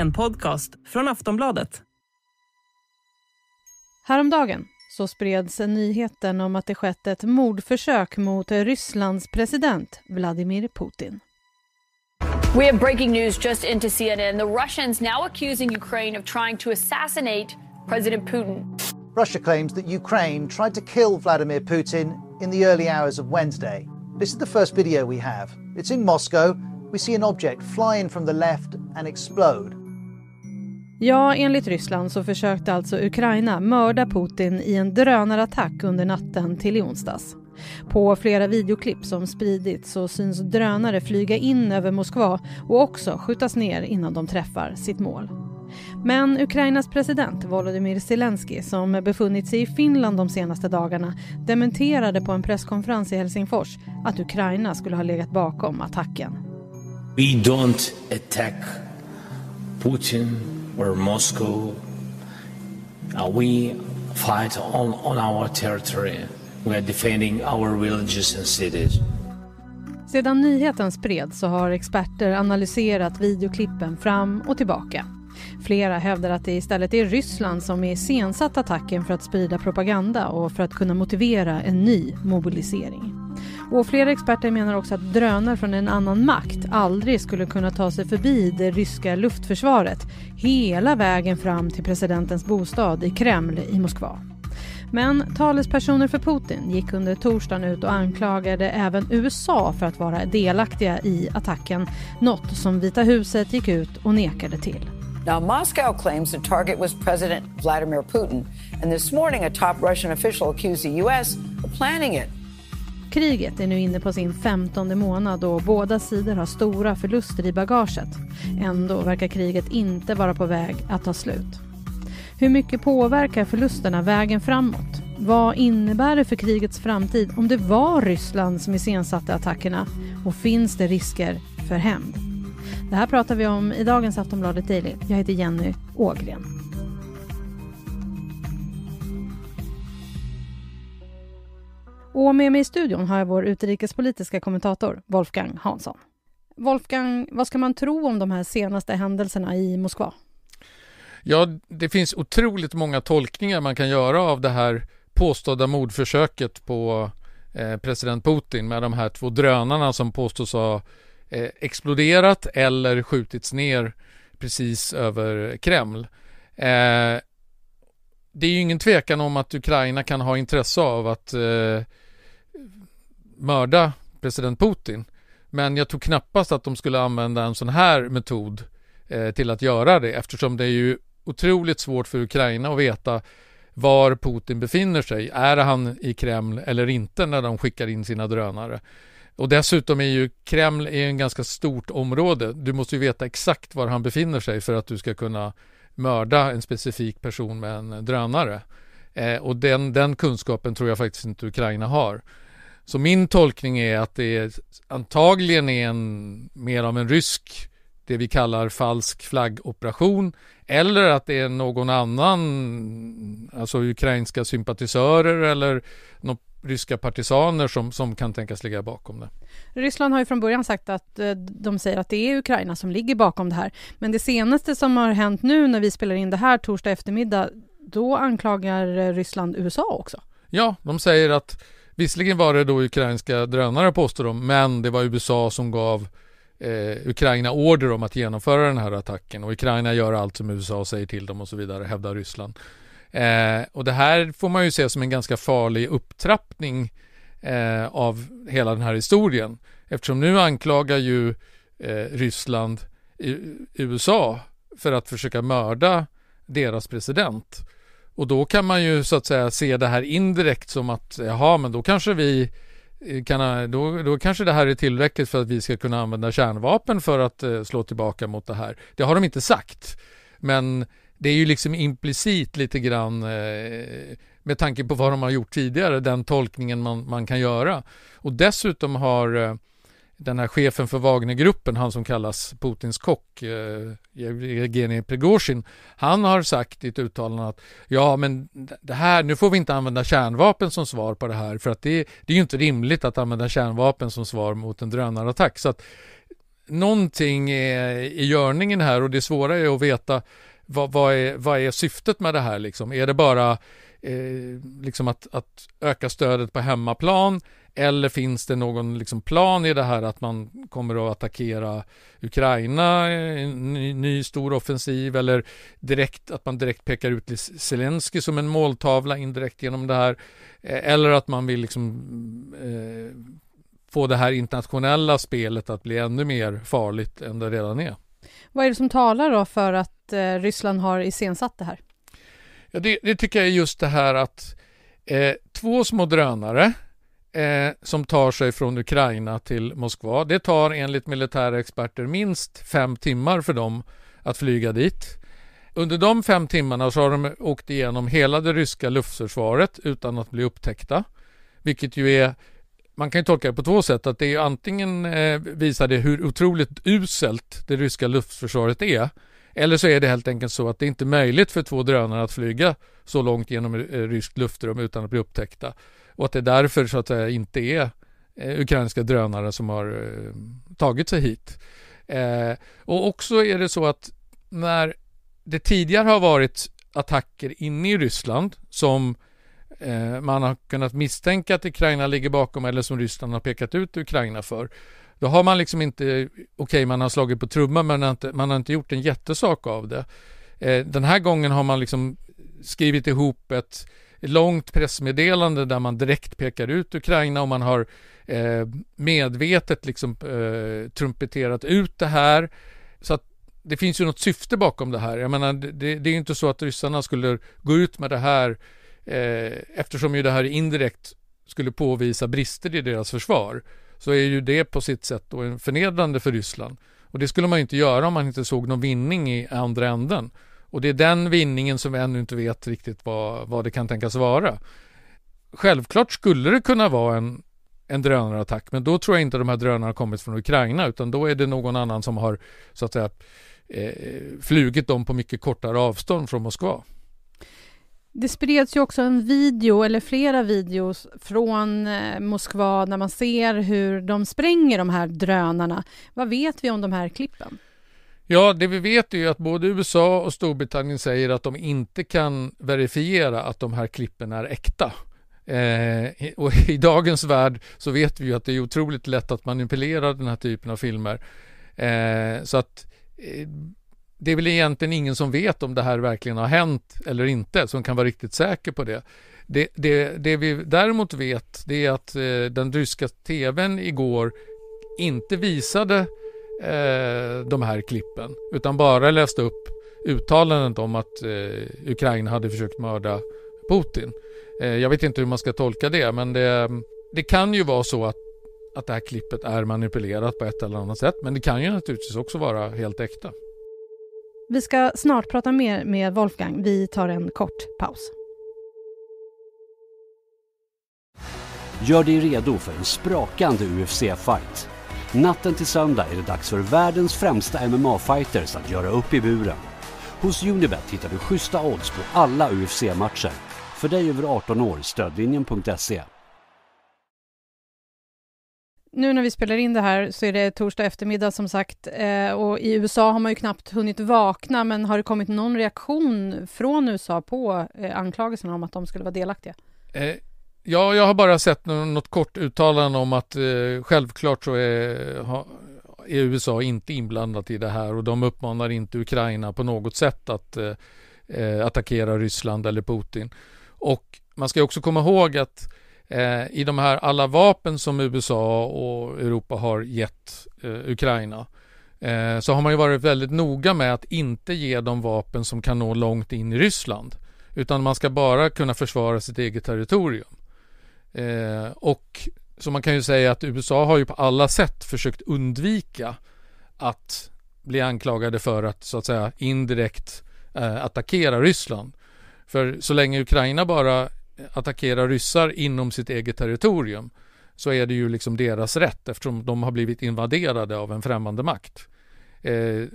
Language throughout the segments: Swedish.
en podcast från Aftonbladet. Häromdagen så spreds nyheten om att det skett ett mordförsök mot Rysslands president Vladimir Putin. We have breaking news just into CNN. The Russians now accusing Ukraine of trying to assassinate President Putin. Russia claims that Ukraine tried to kill Vladimir Putin in the early hours of Wednesday. This is the first video we have. It's in Moscow. We see an object fly in from the left and explode. Ja, enligt Ryssland så försökte alltså Ukraina mörda Putin i en drönarattack under natten till i onsdags. På flera videoklipp som spridits så syns drönare flyga in över Moskva och också skjutas ner innan de träffar sitt mål. Men Ukrainas president Volodymyr Zelensky som befunnit sig i Finland de senaste dagarna dementerade på en presskonferens i Helsingfors att Ukraina skulle ha legat bakom attacken. Vi attackerar inte Putin where Moscow, uh, we fight on, on our territory. We are defending our villages and cities. Sedan nyheten spreds så har experter analyserat videoklippen fram och tillbaka. Flera hävdar att det istället är Ryssland som är iscensatt attacken för att sprida propaganda och för att kunna motivera en ny mobilisering. Och flera experter menar också att drönare från en annan makt aldrig skulle kunna ta sig förbi det ryska luftförsvaret hela vägen fram till presidentens bostad i Kreml i Moskva. Men talespersoner för Putin gick under torsdagen ut och anklagade även USA för att vara delaktiga i attacken, något som Vita huset gick ut och nekade till. Now Moscow claims the target was President Vladimir Putin and this morning a top Russian official accused the US of planning it. Kriget är nu inne på sin femtonde månad och båda sidor har stora förluster i bagaget. Ändå verkar kriget inte vara på väg att ta slut. Hur mycket påverkar förlusterna vägen framåt? Vad innebär det för krigets framtid om det var Ryssland som iscensatte attackerna? Och finns det risker för hämnd? Det här pratar vi om i dagens Aftonbladet Daily. Jag heter Jenny Ågren. Och med mig i studion har jag vår utrikespolitiska kommentator Wolfgang Hansson. Wolfgang, vad ska man tro om de här senaste händelserna i Moskva? Ja, det finns otroligt många tolkningar man kan göra av det här påstådda mordförsöket på eh, president Putin med de här två drönarna som påstås ha eh, exploderat eller skjutits ner precis över Kreml. Eh, det är ju ingen tvekan om att Ukraina kan ha intresse av att eh, mörda president Putin. Men jag tror knappast att de skulle använda en sån här metod eh, till att göra det eftersom det är ju otroligt svårt för Ukraina att veta var Putin befinner sig. Är han i Kreml eller inte när de skickar in sina drönare? Och dessutom är ju Kreml är en ganska stort område. Du måste ju veta exakt var han befinner sig för att du ska kunna mörda en specifik person med en drönare. Eh, och den, den kunskapen tror jag faktiskt inte Ukraina har. Så min tolkning är att det är, antagligen är en, mer av en rysk, det vi kallar falsk flaggoperation, eller att det är någon annan, alltså ukrainska sympatisörer eller någon ryska partisaner som, som kan tänkas ligga bakom det. Ryssland har ju från början sagt att eh, de säger att det är Ukraina som ligger bakom det här. Men det senaste som har hänt nu när vi spelar in det här torsdag eftermiddag, då anklagar eh, Ryssland USA också. Ja, de säger att Visserligen var det då ukrainska drönare påstår de, men det var USA som gav eh, Ukraina order om att genomföra den här attacken och Ukraina gör allt som USA säger till dem och så vidare, hävdar Ryssland. Eh, och det här får man ju se som en ganska farlig upptrappning eh, av hela den här historien. Eftersom nu anklagar ju eh, Ryssland USA för att försöka mörda deras president. Och då kan man ju så att säga se det här indirekt som att jaha, men då kanske vi eh, kan, eh, då, då kanske det här är tillräckligt för att vi ska kunna använda kärnvapen för att eh, slå tillbaka mot det här. Det har de inte sagt, men det är ju liksom implicit lite grann eh, med tanke på vad de har gjort tidigare, den tolkningen man, man kan göra. Och dessutom har eh, den här chefen för Wagnergruppen, han som kallas Putins kock, eh, Prigozjin, han har sagt i ett uttalande att ja, men det här, nu får vi inte använda kärnvapen som svar på det här för att det, det är ju inte rimligt att använda kärnvapen som svar mot en drönarattack. Så att någonting är i görningen här och det svåra är att veta vad, vad, är, vad är syftet med det här liksom? Är det bara eh, liksom att, att öka stödet på hemmaplan? Eller finns det någon liksom plan i det här att man kommer att attackera Ukraina, i en ny, ny stor offensiv eller direkt, att man direkt pekar ut Zelensky som en måltavla indirekt genom det här? E, eller att man vill liksom, eh, få det här internationella spelet att bli ännu mer farligt än det redan är? Vad är det som talar då för att eh, Ryssland har iscensatt det här? Ja, det, det, tycker jag är just det här att eh, två små drönare eh, som tar sig från Ukraina till Moskva. Det tar enligt militära experter minst fem timmar för dem att flyga dit. Under de fem timmarna så har de åkt igenom hela det ryska luftförsvaret utan att bli upptäckta. Vilket ju är, man kan ju tolka det på två sätt, att det är antingen eh, visar det hur otroligt uselt det ryska luftförsvaret är. Eller så är det helt enkelt så att det inte är möjligt för två drönare att flyga så långt genom eh, ryskt luftrum utan att bli upptäckta. Och att det därför så att säga inte är eh, ukrainska drönare som har eh, tagit sig hit. Eh, och också är det så att när det tidigare har varit attacker inne i Ryssland som man har kunnat misstänka att Ukraina ligger bakom eller som Ryssland har pekat ut Ukraina för. Då har man liksom inte, okej okay, man har slagit på trumman men man har, inte, gjort en jättesak av det. den här gången har man liksom skrivit ihop ett långt pressmeddelande där man direkt pekar ut Ukraina och man har eh, medvetet liksom, eh, trumpeterat ut det här. Så att det finns ju något syfte bakom det här. Jag menar, det, det är ju inte så att ryssarna skulle gå ut med det här eh, eftersom ju det här indirekt skulle påvisa brister i deras försvar så är ju det på sitt sätt då förnedrande för Ryssland. Och det skulle man ju inte göra om man inte såg någon vinning i andra änden. Och det är den vinningen som vi ännu inte vet riktigt vad, vad det kan tänkas vara. Självklart skulle det kunna vara en, en drönarattack men då tror jag inte de här drönarna kommit från Ukraina utan då är det någon annan som har så att säga eh, flugit dem på mycket kortare avstånd från Moskva. Det spreds ju också en video, eller flera videos, från eh, Moskva där man ser hur de spränger de här drönarna. Vad vet vi om de här klippen? Ja, det vi vet är ju att både USA och Storbritannien säger att de inte kan verifiera att de här klippen är äkta. Eh, och i dagens värld så vet vi ju att det är otroligt lätt att manipulera den här typen av filmer. Eh, så att eh, det är väl egentligen ingen som vet om det här verkligen har hänt eller inte, som kan vara riktigt säker på det. Det, det, det vi däremot vet, det är att eh, den ryska tvn igår inte visade eh, de här klippen utan bara läste upp uttalandet om att eh, Ukraina hade försökt mörda Putin. Eh, jag vet inte hur man ska tolka det men det, det kan ju vara så att att det här klippet är manipulerat på ett eller annat sätt. Men det kan ju naturligtvis också vara helt äkta. Vi ska snart prata mer med Wolfgang. Vi tar en kort paus. Gör dig redo för en sprakande UFC-fight. Natten till söndag är det dags för världens främsta MMA-fighters att göra upp i buren. Hos Unibet hittar du schyssta odds på alla UFC-matcher. För dig över 18 år, stödlinjen.se. Nu när vi spelar in det här så är det torsdag eftermiddag som sagt eh, och i USA har man ju knappt hunnit vakna men har det kommit någon reaktion från USA på eh, anklagelserna om att de skulle vara delaktiga? Eh, Ja, jag har bara sett något kort uttalande om att eh, självklart så är, ha, är, USA inte inblandat i det här och de uppmanar inte Ukraina på något sätt att eh, eh attackera Ryssland eller Putin. Och man ska också komma ihåg att eh, i de här alla vapen som USA och Europa har gett eh, Ukraina eh, så har man ju varit väldigt noga med att inte ge dem vapen som kan nå långt in i Ryssland utan man ska bara kunna försvara sitt eget territorium. Eh, och så man kan ju säga att USA har ju på alla sätt försökt undvika att bli anklagade för att så att säga indirekt eh, attackera Ryssland. För så länge Ukraina bara attackerar ryssar inom sitt eget territorium så är det ju liksom deras rätt eftersom de har blivit invaderade av en främmande makt. Eh,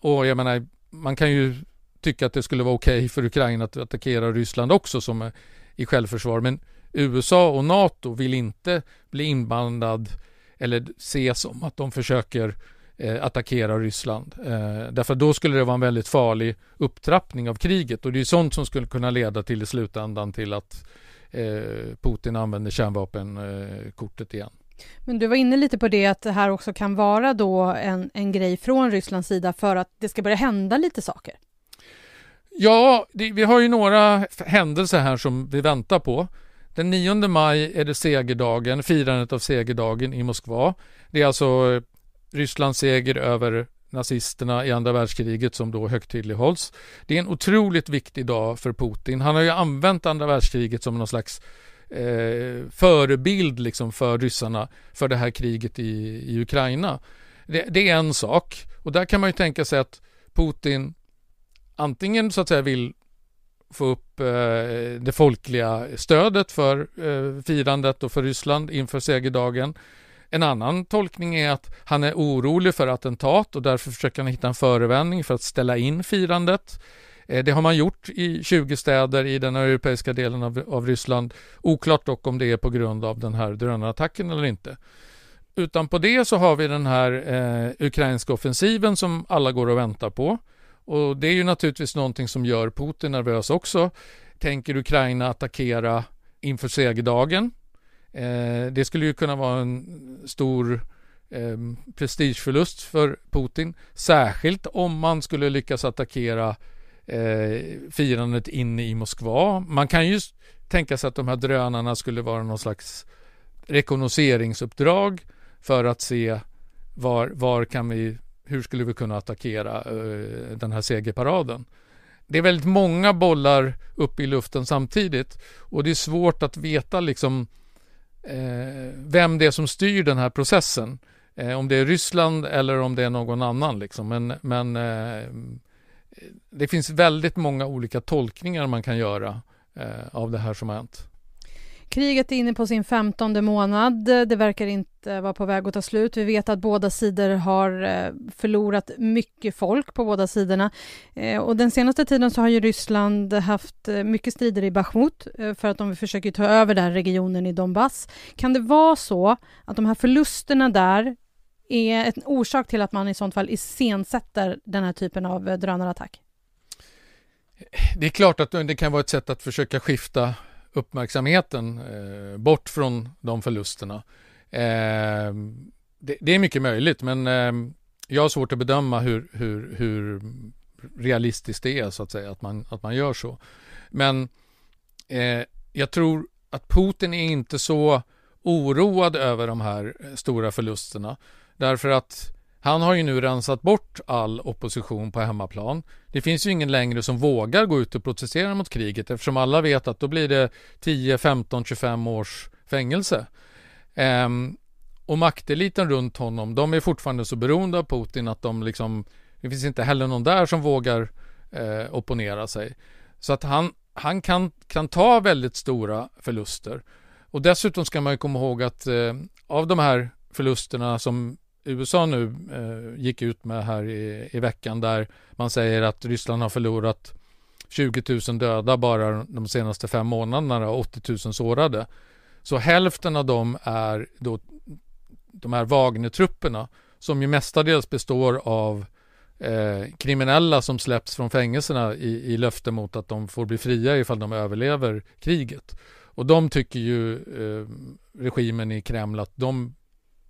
och jag menar, man kan ju tycka att det skulle vara okej okay för Ukraina att attackera Ryssland också som eh, i självförsvar, men USA och NATO vill inte bli inblandad eller se som att de försöker eh, attackera Ryssland. Eh, därför då skulle det vara en väldigt farlig upptrappning av kriget och det är sånt som skulle kunna leda till i slutändan till att eh, Putin använder kärnvapenkortet igen. Men du var inne lite på det att det här också kan vara då en, en grej från Rysslands sida för att det ska börja hända lite saker. Ja, det, vi har ju några händelser här som vi väntar på. Den 9 maj är det segerdagen, firandet av segerdagen i Moskva. Det är alltså eh, Rysslands seger över nazisterna i andra världskriget som då högtidlighålls. Det är en otroligt viktig dag för Putin. Han har ju använt andra världskriget som någon slags eh, förebild liksom för ryssarna för det här kriget i, i Ukraina. Det, det, är en sak och där kan man ju tänka sig att Putin antingen så att säga vill få upp eh, det folkliga stödet för eh, firandet och för Ryssland inför segerdagen. En annan tolkning är att han är orolig för attentat och därför försöker han hitta en förevändning för att ställa in firandet. Eh, det har man gjort i 20 städer i den europeiska delen av, av, Ryssland. Oklart dock om det är på grund av den här drönarattacken eller inte. Utan på det så har vi den här eh, ukrainska offensiven som alla går och väntar på. Och det är ju naturligtvis någonting som gör Putin nervös också. Tänker Ukraina attackera inför segerdagen? Eh, det skulle ju kunna vara en stor eh, prestigeförlust för Putin, särskilt om man skulle lyckas attackera eh, firandet inne i Moskva. Man kan ju tänka sig att de här drönarna skulle vara någon slags rekognoseringsuppdrag för att se var, var kan vi hur skulle vi kunna attackera eh, den här segerparaden? Det är väldigt många bollar uppe i luften samtidigt och det är svårt att veta liksom eh, vem det är som styr den här processen. Eh, om det är Ryssland eller om det är någon annan liksom. Men, men det finns väldigt många olika tolkningar man kan göra av det här som har hänt. Kriget är inne på sin femtonde månad. Det verkar inte vara på väg att ta slut. Vi vet att båda sidor har eh, förlorat mycket folk på båda sidorna. Eh, och den senaste tiden så har ju Ryssland haft eh, mycket strider i Bachmut för att de försöker ta över den regionen i Donbass. Kan det vara så att de här förlusterna där är en orsak till att man i sånt fall iscensätter den här typen av drönarattack? Det är klart att det kan vara ett sätt att försöka skifta uppmärksamheten eh, bort från de förlusterna. Eh, det, det, är mycket möjligt, men eh, jag har svårt att bedöma hur, hur, hur, realistiskt det är så att säga, att man, att man gör så. Men eh, jag tror att Putin är inte så oroad över de här eh, stora förlusterna, därför att han har ju nu rensat bort all opposition på hemmaplan. Det finns ju ingen längre som vågar gå ut och protestera mot kriget eftersom alla vet att då blir det 10, 15, 25 års fängelse. Ehm, och makteliten runt honom, de är fortfarande så beroende av Putin att de liksom, det finns inte heller någon där som vågar eh, opponera sig. Så att han, han kan, kan ta väldigt stora förluster. Och dessutom ska man ju komma ihåg att eh, av de här förlusterna som USA nu eh, gick ut med här i, i veckan där man säger att Ryssland har förlorat 20 000 döda bara de senaste fem månaderna och 80 000 sårade. Så hälften av dem är då de här Wagner-trupperna som ju mestadels består av eh, kriminella som släpps från fängelserna i, i löfte mot att de får bli fria ifall de överlever kriget. Och de tycker ju eh, regimen i Kreml att de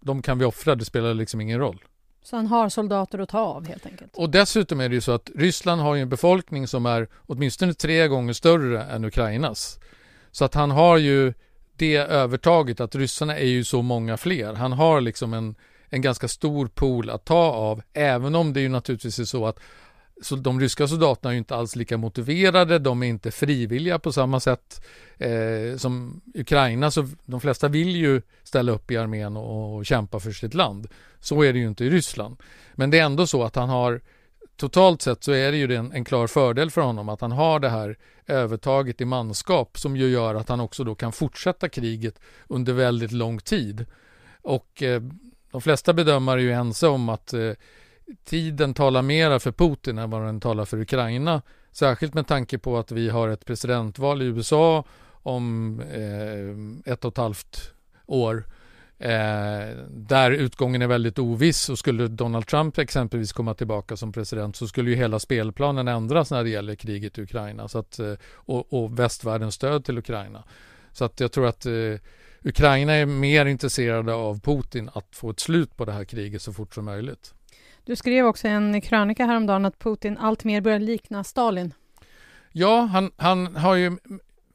de kan vi offra, det spelar liksom ingen roll. Så han har soldater att ta av helt enkelt? Och dessutom är det ju så att Ryssland har ju en befolkning som är åtminstone tre gånger större än Ukrainas. Så att han har ju det övertaget att ryssarna är ju så många fler. Han har liksom en, en ganska stor pool att ta av, även om det ju naturligtvis är så att så de ryska soldaterna är ju inte alls lika motiverade, de är inte frivilliga på samma sätt eh, som Ukraina, så de flesta vill ju ställa upp i armén och, och, kämpa för sitt land. Så är det ju inte i Ryssland. Men det är ändå så att han har, totalt sett så är det ju en, en klar fördel för honom att han har det här övertaget i manskap som ju gör att han också då kan fortsätta kriget under väldigt lång tid. Och eh, de flesta bedömare är ju ense om att eh, tiden talar mera för Putin än vad den talar för Ukraina. Särskilt med tanke på att vi har ett presidentval i USA om eh, ett och ett halvt år. Eh, där utgången är väldigt oviss och skulle Donald Trump exempelvis komma tillbaka som president så skulle ju hela spelplanen ändras när det gäller kriget i Ukraina så att, eh, och, och västvärldens stöd till Ukraina. Så att jag tror att eh, Ukraina är mer intresserade av Putin att få ett slut på det här kriget så fort som möjligt. Du skrev också en krönika häromdagen att Putin alltmer börjar likna Stalin. Ja, han, han har ju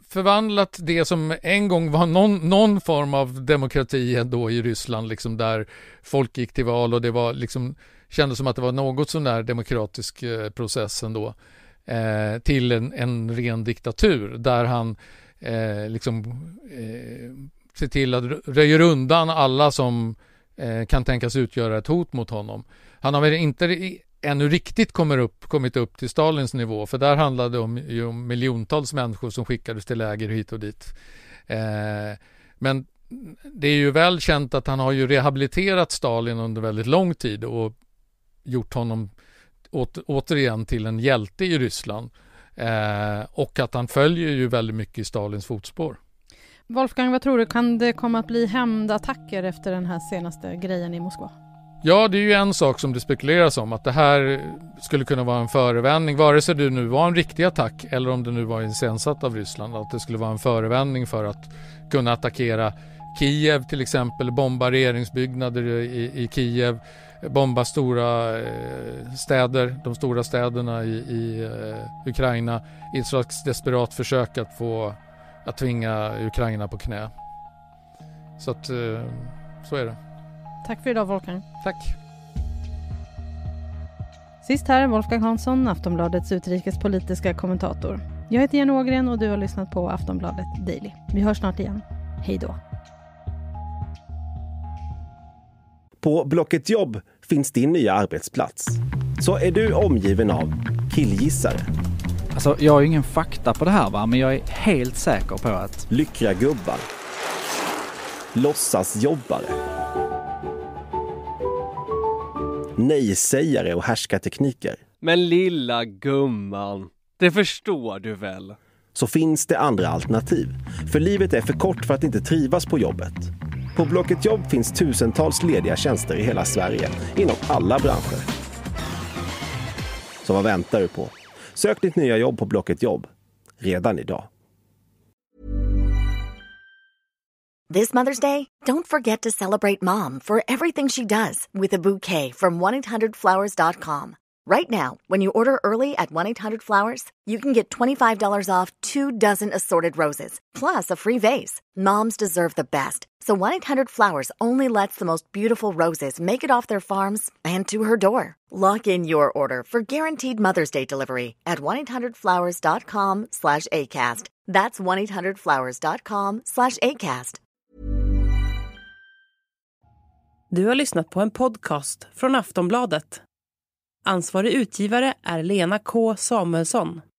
förvandlat det som en gång var någon, någon form av demokrati ändå i Ryssland, liksom där folk gick till val och det var liksom, kändes som att det var något sån där demokratisk eh, process ändå, eh, till en, en ren diktatur där han eh, liksom eh, ser till att röjer undan alla som eh, kan tänkas utgöra ett hot mot honom. Han har väl inte ännu riktigt kommer upp, kommit upp till Stalins nivå för där handlade det om, ju om miljontals människor som skickades till läger hit och dit. Eh, men det är ju väl känt att han har ju rehabiliterat Stalin under väldigt lång tid och gjort honom åter, återigen till en hjälte i Ryssland. Eh, och att han följer ju väldigt mycket i Stalins fotspår. Wolfgang, vad tror du, kan det komma att bli hämndattacker efter den här senaste grejen i Moskva? Ja, det är ju en sak som det spekuleras om att det här skulle kunna vara en förevändning, vare sig det nu var en riktig attack eller om det nu var iscensatt av Ryssland, att det skulle vara en förevändning för att kunna attackera Kiev till exempel, bomba regeringsbyggnader i, i Kiev, bomba stora eh, städer, de stora städerna i, i eh, Ukraina i ett slags desperat försök att få att tvinga Ukraina på knä. Så att eh, så är det. Tack för idag Wolfgang. Tack. Sist här Wolfgang Hansson, Aftonbladets utrikespolitiska kommentator. Jag heter Jenny Ågren och du har lyssnat på Aftonbladet Daily. Vi hörs snart igen. Hej då. På Blocket Jobb finns din nya arbetsplats. Så är du omgiven av killgissare. Alltså, jag har ju ingen fakta på det här, va? men jag är helt säker på att... Lyckragubbar. Låtsasjobbare nej-sägare och härskartekniker. Men lilla gumman, det förstår du väl? Så finns det andra alternativ. För livet är för kort för att inte trivas på jobbet. På Blocket Jobb finns tusentals lediga tjänster i hela Sverige, inom alla branscher. Så vad väntar du på? Sök ditt nya jobb på Blocket Jobb, redan idag. This Mother's Day, don't forget to celebrate mom for everything she does with a bouquet from 1-800-Flowers.com. Right now, when you order early at 1-800-Flowers, you can get $25 off two dozen assorted roses, plus a free vase. Moms deserve the best, so 1-800-Flowers only lets the most beautiful roses make it off their farms and to her door. Lock in your order for guaranteed Mother's Day delivery at 1-800-Flowers.com slash ACAST. That's 1-800-Flowers.com slash ACAST. Du har lyssnat på en podcast från Aftonbladet. Ansvarig utgivare är Lena K Samuelsson.